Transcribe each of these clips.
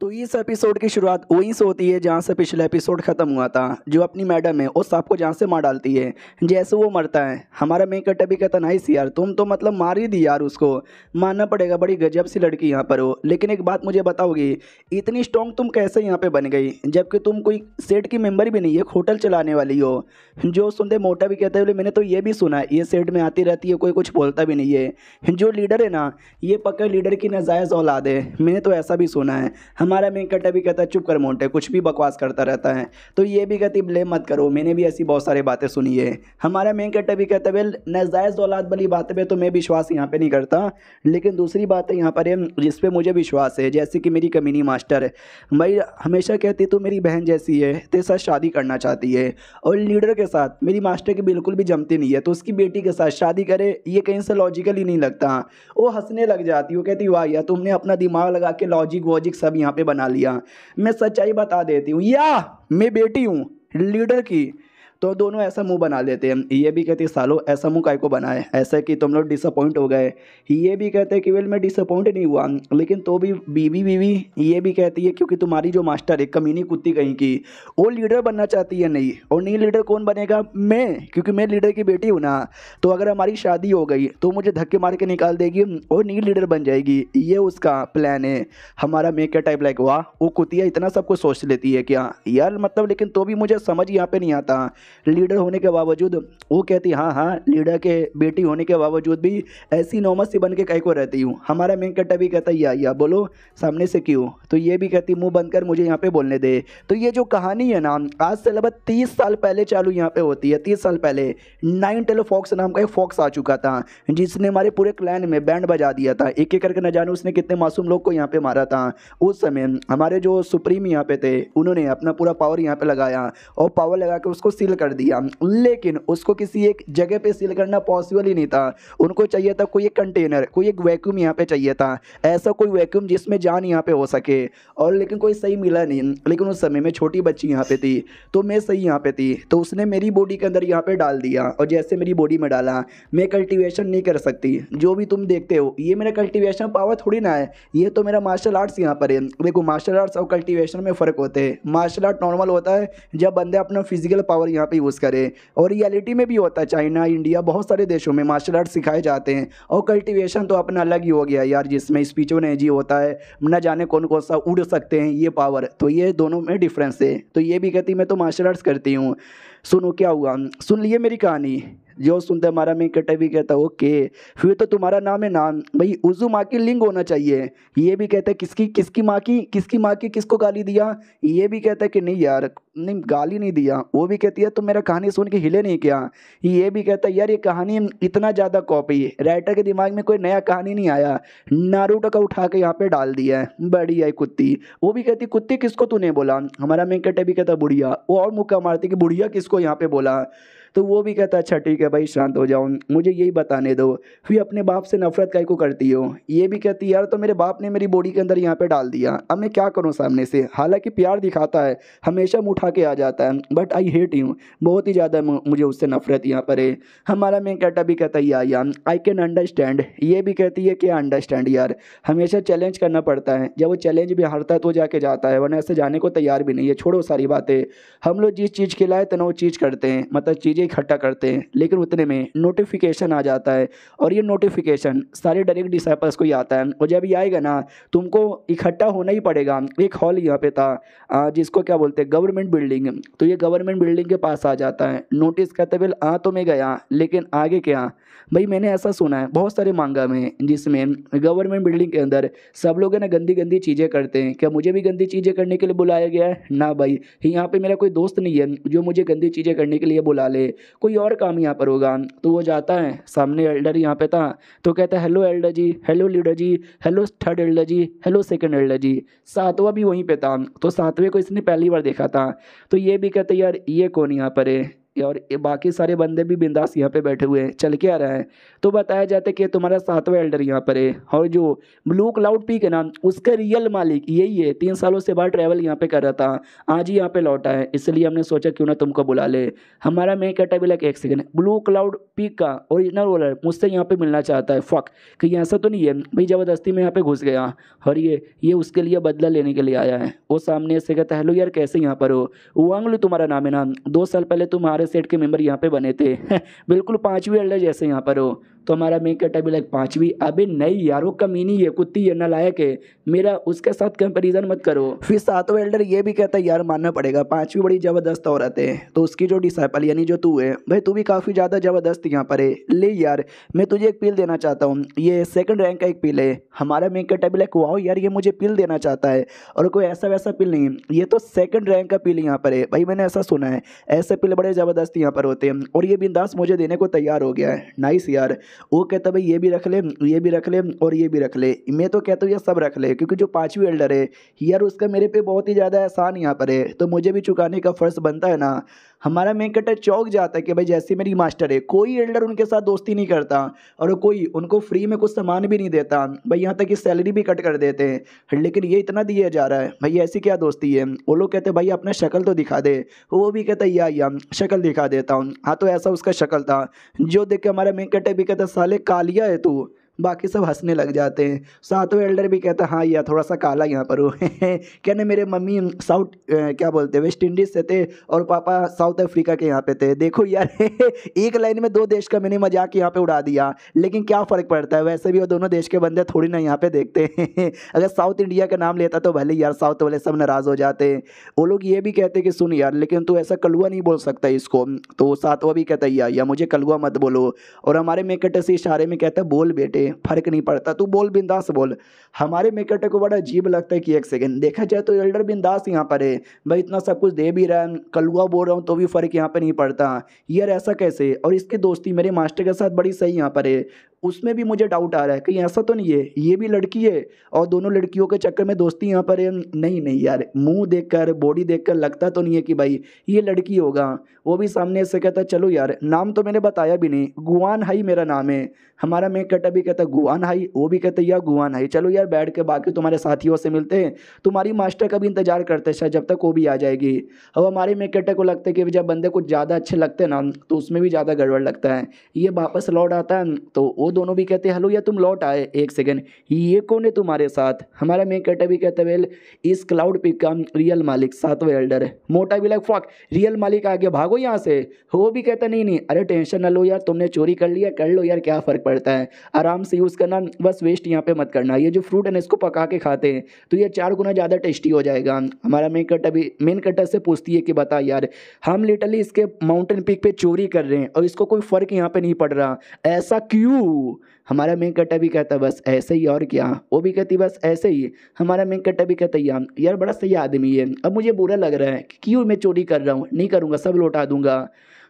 तो इस एपिसोड की शुरुआत वहीं से होती है जहाँ से पिछला एपिसोड ख़त्म हुआ था जो अपनी मैडम है वो सांप को जहाँ से मार डालती है जैसे वो मरता है हमारा मेकर टबी कहता नाइस यार तुम तो मतलब मार ही दी यार उसको मानना पड़ेगा बड़ी गजब सी लड़की यहाँ पर हो लेकिन एक बात मुझे बताओगी इतनी स्ट्रॉन्ग तुम कैसे यहाँ पर बन गई जबकि तुम कोई सेट की मेम्बर भी नहीं है होटल चलाने वाली हो जो सुनते मोटा भी कहते हैं बोले मैंने तो ये भी सुना है ये सेट में आती रहती है कोई कुछ बोलता भी नहीं है जो लीडर है ना ये पक्का लीडर की नजायज़ औलाद है मैंने तो ऐसा भी सुना है हम हमारा वेंकटा भी कहता है चुप कर मोटे कुछ भी बकवास करता रहता है तो ये भी कहती ब्लेम मत करो मैंने भी ऐसी बहुत सारी बातें सुनी है हमारा वेंकटा भी कहता है नजायज़ औलाद वाली बातें पर तो मैं विश्वास यहाँ पर नहीं करता लेकिन दूसरी बात है यहाँ पर है जिस पर मुझे विश्वास है जैसे कि मेरी कमीनी मास्टर है भाई हमेशा कहती तो मेरी बहन जैसी है तेरे साथ शादी करना चाहती है और लीडर के साथ मेरी मास्टर की बिल्कुल भी जमती नहीं है तो उसकी बेटी के साथ शादी करे ये कहीं से लॉजिकली नहीं लगता वो हंसने लग जाती वो कहती वाह यार तुमने अपना दिमाग लगा के लॉजिक वॉजिक सब यहाँ पे पे बना लिया मैं सच्चाई बता देती हूँ या मैं बेटी हूँ लीडर की तो दोनों ऐसा मुंह बना लेते हैं ये भी कहते हैं सालो ऐसा मुंह काय को बनाए ऐसा कि तुम लोग डिसअपॉइंट हो गए ये भी कहते हैं कि वेल मैं डिसअपॉइंट नहीं हुआ लेकिन तो भी बीवी बीवी ये भी कहती है क्योंकि तुम्हारी जो मास्टर है कमीनी कुत्ती कहीं की वो लीडर बनना चाहती है नहीं और नहीं लीडर कौन बनेगा मैं क्योंकि मैं लीडर की बेटी हूँ ना तो अगर हमारी शादी हो गई तो मुझे धक्के मार के निकाल देगी और नील लीडर बन जाएगी ये उसका प्लान है हमारा मैं क्या टाइप लाइक हुआ वो कुतिया इतना सब कुछ सोच लेती है क्या यार मतलब लेकिन तो भी मुझे समझ यहाँ पे नहीं आता लीडर होने के बावजूद वो कहती हाँ हाँ लीडर के बेटी होने के बावजूद भी ऐसी नौमत सी बन के कहीं को रहती हूँ हमारा मेनकटा भी कहता या या बोलो सामने से क्यों तो ये भी कहती मुँह बंद कर मुझे यहाँ पे बोलने दे तो ये जो कहानी है ना आज से लगभग तीस साल पहले चालू यहाँ पे होती है तीस साल पहले नाइन टेलो फॉक्स नाम का एक फॉक्स आ चुका था जिसने हमारे पूरे क्लैन में बैंड बजा दिया था एक एक करके न जाने उसने कितने मासूम लोग को यहाँ पे मारा था उस समय हमारे जो सुप्रीम यहाँ पे थे उन्होंने अपना पूरा पावर यहाँ पे लगाया और पावर लगा के उसको सील कर दिया लेकिन उसको किसी एक जगह पे सील करना पॉसिबल ही नहीं था उनको चाहिए था कोई एक कंटेनर कोई एक वैक्यूम यहाँ पे चाहिए था ऐसा कोई वैक्यूम जिसमें जान यहाँ पे हो सके और लेकिन कोई सही मिला नहीं लेकिन उस समय में छोटी बच्ची यहाँ पे थी तो मैं सही यहाँ पे थी तो उसने मेरी बॉडी के अंदर यहाँ पे डाल दिया और जैसे मेरी बॉडी में डाला मैं कल्टिवेशन नहीं कर सकती जो भी तुम देखते हो ये मेरा कल्टिवेशन पावर थोड़ी ना है ये तो मेरा मार्शल आर्ट्स यहाँ पर है देखो मार्शल आर्ट्स और कल्टिवेशन में फ़र्क होते हैं मार्शल आर्ट नॉर्मल होता है जब बंदे अपना फिजिकल पावर यहाँ आप यूज़ करें और रियलिटी में भी होता है चाइना इंडिया बहुत सारे देशों में मार्शल आर्ट सिखाए जाते हैं और कल्टिवेशन तो अपना अलग ही हो गया यार जिसमें स्पीचो ने जी होता है न जाने कौन कौन सा उड़ सकते हैं ये पावर तो ये दोनों में डिफरेंस है तो ये भी कहती मैं तो मार्शल आर्ट्स करती हूँ सुनो क्या हुआ सुन लिए मेरी कहानी जो सुनते हमारा मैं कटे भी कहता ओके फिर तो तुम्हारा नाम है नाम भाई उजू माँ की लिंग होना चाहिए ये भी कहता है किसकी किसकी माँ की किसकी माँ की किसको गाली दिया ये भी कहता है कि नहीं यार नहीं गाली नहीं दिया वो भी कहती है तुम तो मेरा कहानी सुन के हिले नहीं क्या ये भी कहता है यार ये कहानी इतना ज़्यादा कॉपी राइटर के दिमाग में कोई नया कहानी नहीं आया नारूटो का उठा के यहाँ पे डाल दिया है बड़ी आई कुत्ती वो भी कहती कुत्ती किसको तूने बोला हमारा मैं कटे भी कहता बुढ़िया वो और मुक्का मारती कि बुढ़िया किसको यहाँ पे बोला तो वो भी कहता अच्छा ठीक है भाई शांत हो जाओ मुझे यही बताने दो फिर अपने बाप से नफरत कई को करती हो ये भी कहती यार तो मेरे बाप ने मेरी बॉडी के अंदर यहाँ पर डाल दिया अब मैं क्या करूँ सामने से हालाँकि प्यार दिखाता है हमेशा मुँह उठा के आ जाता है बट आई हेट यू बहुत ही ज़्यादा मुझे उससे नफरत यहाँ पर है हमारा मेन कैटा भी कहता है या यार आई कैन अंडरस्टैंड ये भी कहती है कि अंडरस्टैंड यार हमेशा चैलेंज करना पड़ता है जब वो चैलेंज भी हारता है तो जाके जाता है वरना ऐसे जाने को तैयार भी नहीं है छोड़ो सारी बातें हम लोग जिस चीज़ के लाए ना वो चीज़ करते हैं मतलब चीज़ें चीज़ें इकट्ठा करते हैं लेकिन उतने में नोटिफिकेशन आ जाता है और ये नोटिफिकेशन सारे डायरेक्ट डिसाइपल्स को ही आता है और जब ये आएगा ना तुमको इकट्ठा होना ही पड़ेगा एक हॉल यहाँ पे था जिसको क्या बोलते हैं गवर्नमेंट बिल्डिंग तो ये गवर्नमेंट बिल्डिंग के पास आ जाता है नोटिस करते बिल आ तो मैं गया लेकिन आगे क्या भाई मैंने ऐसा सुना है बहुत सारे मांगा में जिसमें गवर्नमेंट बिल्डिंग के अंदर सब लोग है ना गंदी गंदी चीज़ें करते हैं क्या मुझे भी गंदी चीज़ें करने के लिए बुलाया गया है ना भाई यहाँ पर मेरा कोई दोस्त नहीं है जो मुझे गंदी चीज़ें करने के लिए बुला ले कोई और काम यहाँ पर होगा तो वो जाता है सामने एल्डर यहाँ पर था तो कहता है hello elder ji hello leader ji hello third elder ji hello second elder ji सातवा भी वहीं पर था तो सातवें को इसने पहली बार देखा था तो ये भी कहते यार ये कौन यहाँ पर है और बाकी सारे बंदे भी बिंदास यहाँ पे बैठे हुए हैं चल के आ रहे हैं तो बताया जाता है कि तुम्हारा सातवां एल्डर यहाँ पर है और जो ब्लू क्लाउड पीक है ना उसका रियल मालिक यही है तीन सालों से बाहर ट्रैवल यहाँ पे कर रहा था आज ही यहाँ पे लौटा है इसलिए हमने सोचा क्यों ना तुमको बुला ले हमारा मैं कहता है एक सेकेंड ब्लू क्लाउड पीक का ओरिजिनल रोलर मुझसे यहाँ पर मिलना चाहता है फक कहीं ऐसा तो नहीं है भाई ज़बरदस्ती में यहाँ पर घुस गया और ये ये उसके लिए बदला लेने के लिए आया है वो सामने से कहता हेलो यार कैसे यहाँ पर हो वो तुम्हारा नाम है ना दो साल पहले तुम्हारे सेट के मेंबर यहाँ पे बने थे बिल्कुल पांचवी अल्डर जैसे यहाँ पर हो तो हमारा मेन कैटा भी लाइक पाँचवीं अभी नहीं यार वो कमीनी है कुत्ती है नलायक है मेरा उसके साथ कंपेरिजन मत करो फिर सातवें एल्डर ये भी कहता है यार मानना पड़ेगा पाँचवीं बड़ी ज़बरदस्त औरत है तो उसकी जो डिसाइपल यानी जो तू है भाई तू भी काफ़ी ज़्यादा ज़बरदस्त यहाँ पर है ले यार मैं तुझे एक पील देना चाहता हूँ ये सेकंड रैंक का एक पील है हमारा मेन कैटा भी लाइक वाओ यार ये मुझे पील देना चाहता है और कोई ऐसा वैसा पील नहीं ये तो सेकंड रैंक का पील यहाँ पर है भाई मैंने ऐसा सुना है ऐसे पील बड़े ज़बरदस्त यहाँ पर होते हैं और ये बिंदास मुझे देने को तैयार हो गया है नाइस यार वो कहता है भाई ये भी रख ले ये भी रख ले और ये भी रख ले मैं तो कहता हूँ ये सब रख ले क्योंकि जो पाँचवीं एल्डर है यार उसका मेरे पे बहुत ही ज़्यादा एहसान यहाँ पर है तो मुझे भी चुकाने का फ़र्ज़ बनता है ना हमारा मेन कटर चौक जाता है कि भाई जैसे मेरी मास्टर है कोई एल्डर उनके साथ दोस्ती नहीं करता और कोई उनको फ्री में कुछ सामान भी नहीं देता भाई यहाँ तक कि सैलरी भी कट कर देते हैं लेकिन ये इतना दिया जा रहा है भाई ऐसी क्या दोस्ती है वो लोग कहते भाई अपना शक्ल तो दिखा दे वो भी कहता या या शक्ल दिखा देता हूँ हाँ तो ऐसा उसका शक्ल था जो देख के हमारा मेन कटर भी कहता साले कालिया है तू बाकी सब हंसने लग जाते हैं सातवें एल्डर भी कहता है हाँ यार थोड़ा सा काला यहाँ पर हो कहने मेरे मम्मी साउथ क्या बोलते हैं वेस्ट इंडीज़ से थे और पापा साउथ अफ्रीका के यहाँ पे थे देखो यार एक लाइन में दो देश का मैंने मजाक यहाँ पे उड़ा दिया लेकिन क्या फ़र्क पड़ता है वैसे भी वो दोनों देश के बंदे थोड़ी ना यहाँ पर देखते हैं अगर साउथ इंडिया का नाम लेता तो भले यार साउथ वाले सब नाराज़ हो जाते हैं वो लोग ये भी कहते कि सुन यार लेकिन तू ऐसा कलुआ नहीं बोल सकता इसको तो सातवा भी कहता या, या मुझे कलुआ मत बोलो और हमारे मेकट से इशारे में कहता बोल बेटे फर्क नहीं पड़ता तू बोल बिंदास बोल हमारे विकेट को बड़ा अजीब लगता है कि एक सेकेंड देखा जाए तो एल्डर बिंदास यहाँ पर है भाई इतना सब कुछ दे भी रहा है कलुआ बोल रहा हूँ तो भी फ़र्क यहाँ पर नहीं पड़ता यार ऐसा कैसे और इसकी दोस्ती मेरे मास्टर के साथ बड़ी सही यहाँ पर है उसमें भी मुझे डाउट आ रहा है कहीं ऐसा तो नहीं है ये भी लड़की है और दोनों लड़कियों के चक्कर में दोस्ती यहाँ पर है नहीं नहीं यार मुंह देखकर बॉडी देखकर लगता तो नहीं है कि भाई ये लड़की होगा वो भी सामने से कहता चलो यार नाम तो मैंने बताया भी नहीं गुआन हाई मेरा नाम है हमारा मैं कटा भी कहता गुआन हाई वो भी कहते यार गुआन हाई चलो यार बैठ के बाकी तुम्हारे साथियों से मिलते हैं तुम्हारी मास्टर का भी इंतजार करते शायद जब तक वो भी आ जाएगी अब हमारे कटा को लगता है कि जब बंदे कुछ ज़्यादा अच्छे लगते हैं ना तो उसमें भी ज़्यादा गड़बड़ लगता है ये वापस लौट आता है तो वो दोनों भी कहते हैं हेलो या तुम लौट आए एक सेकेंड ये कौन है तुम्हारे साथ हमारा मेन कैटर भी कहता वेल इस क्लाउड पिक का रियल मालिक सातवें एल्डर है मोटा भी लाइक फॉक रियल मालिक आ गया भागो यहाँ से वो भी कहते नहीं नहीं अरे टेंशन न लो यार तुमने चोरी कर लिया कर लो यार क्या फ़र्क पड़ता है आराम से यूज़ करना बस वेस्ट यहाँ पे मत करना ये जो फ्रूट है ना इसको पका के खाते हैं तो ये चार गुना ज़्यादा टेस्टी हो जाएगा हमारा मेन कट अभी मेन कटर से पूछती है कि बता यार हम लिटरली इसके माउंटेन पिक पे चोरी कर रहे हैं और इसको कोई फ़र्क यहाँ पे नहीं पड़ रहा ऐसा क्यों हमारा वेंकटा भी कहता बस ऐसे ही और क्या वो भी कहती बस ऐसे ही हमारा वेंकटा भी कहता यार यार बड़ा सही आदमी है अब मुझे बुरा लग रहा है कि क्यों मैं चोरी कर रहा हूँ नहीं करूँगा सब लौटा दूंगा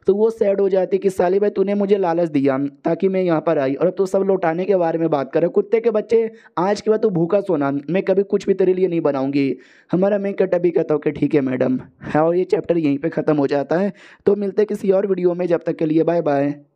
तो वो सैड हो जाती कि साले भाई तूने मुझे लालच दिया ताकि मैं यहाँ पर आई और अब तो सब लौटाने के बारे में बात कर रहा कुत्ते के बच्चे आज के बाद तू तो भूखा सोना मैं कभी कुछ भी तेरे लिए नहीं बनाऊंगी हमारा मैं कटा भी कहता हूँ कि ठीक है मैडम हाँ, और ये चैप्टर यहीं पर ख़त्म हो जाता है तो मिलते किसी और वीडियो में जब तक के लिए बाय बाय